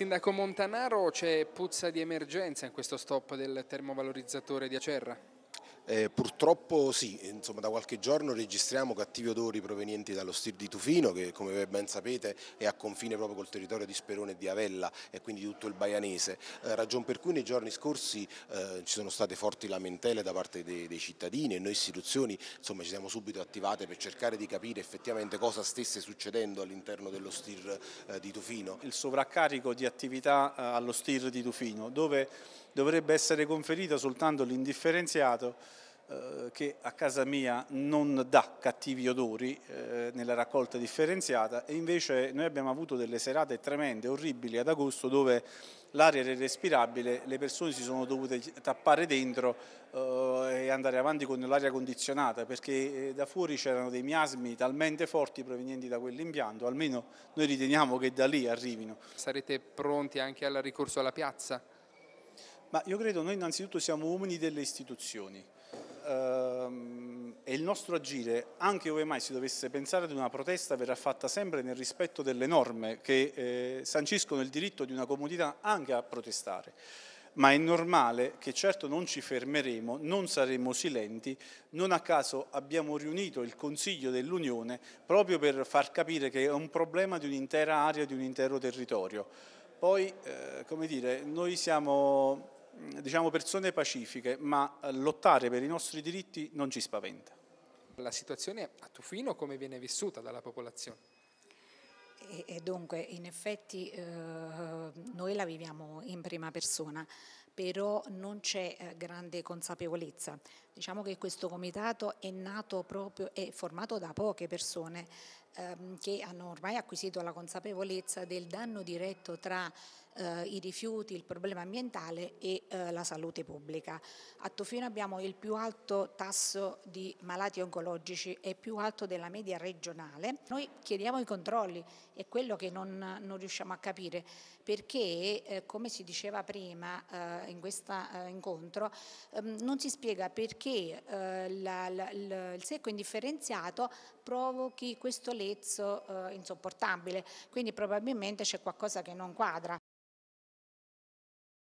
Sindaco Montanaro, c'è puzza di emergenza in questo stop del termovalorizzatore di Acerra? Eh, purtroppo sì, insomma, da qualche giorno registriamo cattivi odori provenienti dallo Stir di Tufino che come ben sapete è a confine proprio col territorio di Sperone e di Avella e quindi tutto il Baianese, eh, ragion per cui nei giorni scorsi eh, ci sono state forti lamentele da parte dei, dei cittadini e noi istituzioni insomma, ci siamo subito attivate per cercare di capire effettivamente cosa stesse succedendo all'interno dello Stir eh, di Tufino. Il sovraccarico di attività eh, allo Stir di Tufino dove dovrebbe essere conferita soltanto l'indifferenziato eh, che a casa mia non dà cattivi odori eh, nella raccolta differenziata e invece noi abbiamo avuto delle serate tremende, orribili ad agosto dove l'aria era irrespirabile, le persone si sono dovute tappare dentro eh, e andare avanti con l'aria condizionata perché da fuori c'erano dei miasmi talmente forti provenienti da quell'impianto, almeno noi riteniamo che da lì arrivino. Sarete pronti anche al ricorso alla piazza? Ma io credo noi innanzitutto siamo uomini delle istituzioni ehm, e il nostro agire, anche ove mai si dovesse pensare ad una protesta, verrà fatta sempre nel rispetto delle norme che eh, sanciscono il diritto di una comunità anche a protestare. Ma è normale che certo non ci fermeremo, non saremo silenti, non a caso abbiamo riunito il Consiglio dell'Unione proprio per far capire che è un problema di un'intera area, di un intero territorio. Poi, eh, come dire, noi siamo diciamo, persone pacifiche, ma eh, lottare per i nostri diritti non ci spaventa. La situazione a Tufino come viene vissuta dalla popolazione? E, dunque, in effetti eh, noi la viviamo in prima persona però non c'è eh, grande consapevolezza. Diciamo che questo comitato è nato proprio, è formato da poche persone ehm, che hanno ormai acquisito la consapevolezza del danno diretto tra eh, i rifiuti, il problema ambientale e eh, la salute pubblica. A Tofino abbiamo il più alto tasso di malati oncologici e più alto della media regionale. Noi chiediamo i controlli, è quello che non, non riusciamo a capire, perché eh, come si diceva prima eh, in questo eh, incontro, ehm, non si spiega perché eh, la, la, la, il secco indifferenziato provochi questo lezzo eh, insopportabile, quindi probabilmente c'è qualcosa che non quadra.